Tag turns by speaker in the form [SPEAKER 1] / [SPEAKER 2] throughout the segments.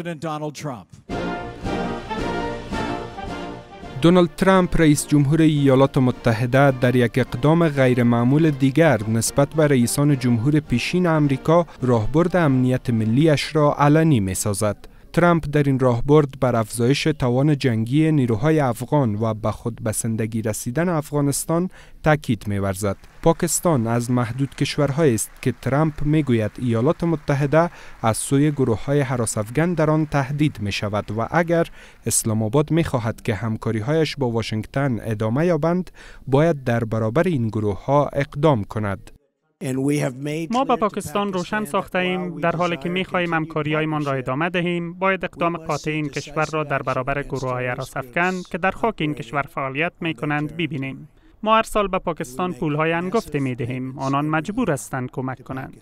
[SPEAKER 1] President
[SPEAKER 2] دونالد ترامپ رئیس جمهور ایالات متحده در یک اقدام غیرمعمول دیگر نسبت به رئیسان جمهور پیشین آمریکا راهبرد امنیت ملیش را علنی می سازد. ترامپ در این راهبرد بر افزایش توان جنگی نیروهای افغان و به خود بسندگی رسیدن افغانستان تاکید می‌ورزد. پاکستان از محدود کشورهایی است که ترامپ می‌گوید ایالات متحده از سوی گروه های حراس افغان در آن تهدید می شود و اگر اسلام آباد می که همکاری با واشنگتن ادامه یابند باید در برابر این گروه اقدام کند.
[SPEAKER 3] ما با پاکستان روشن ساخته ایم در حالی که می خواهیم مکاریایمان را ادامه دهیم باید اقدام قاطع این کشور را در برابر گروه های عراسفکن که در خاک این کشور فعالیت می کنند ببینیم ما هر سال به پاکستان پول های انگفته می دهیم آنان مجبور هستند کمک کنند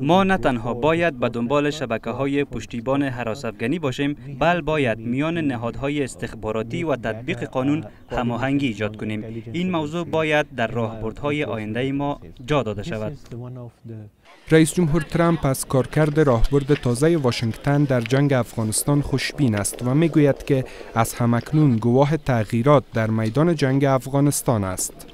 [SPEAKER 1] ما نه تنها باید به دنبال شبکه های پشتیبان حراسفگنی باشیم بل باید میان نهادهای استخباراتی و تطبیق قانون uh, هماهنگی ایجاد کنیم این موضوع باید در راهبردهای آینده ما جا داده شود
[SPEAKER 2] رئیس جمهور ترامپ از کارکرد راهبرد تازه واشنگتن در جنگ افغانستان خوشبین است و میگوید که از همکنون گواه تغییرات در میدان جنگ افغانستان است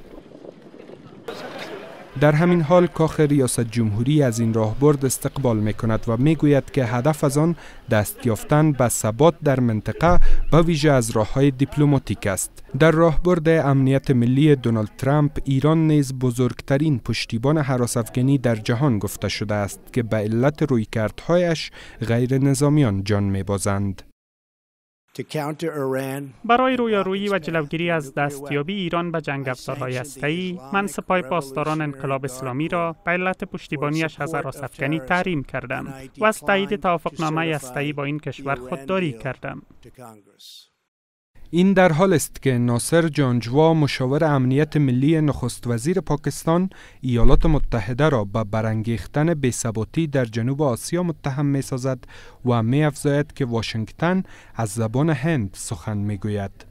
[SPEAKER 2] در همین حال کاخ ریاست جمهوری از این راهبرد استقبال می کند و می گوید که هدف از آن دست یافتن به ثبات در منطقه به ویژه از راه های دیپلماتیک است. در راهبرد امنیت ملی دونالد ترامپ ایران نیز بزرگترین پشتیبان حراس افغانی در جهان گفته شده است که به علت رویکردهایش غیر نظامیان جان می بازند.
[SPEAKER 1] برای
[SPEAKER 3] رویارویی و جلوگیری از دستیابی ایران به جنگ افزارهای هسته‌ای من سپای پاسداران انقلاب اسلامی را به علت پشتیبانیش از عراسفگنی تحریم کردم و از تایید توافقنامه هسته‌ای با این کشور خودداری کردم
[SPEAKER 2] این در حال است که ناصر جانجوا مشاور امنیت ملی نخست وزیر پاکستان ایالات متحده را به برانگیختن بی‌ثباتی در جنوب آسیا متهم می‌سازد و می که واشنگتن از زبان هند سخن می‌گوید.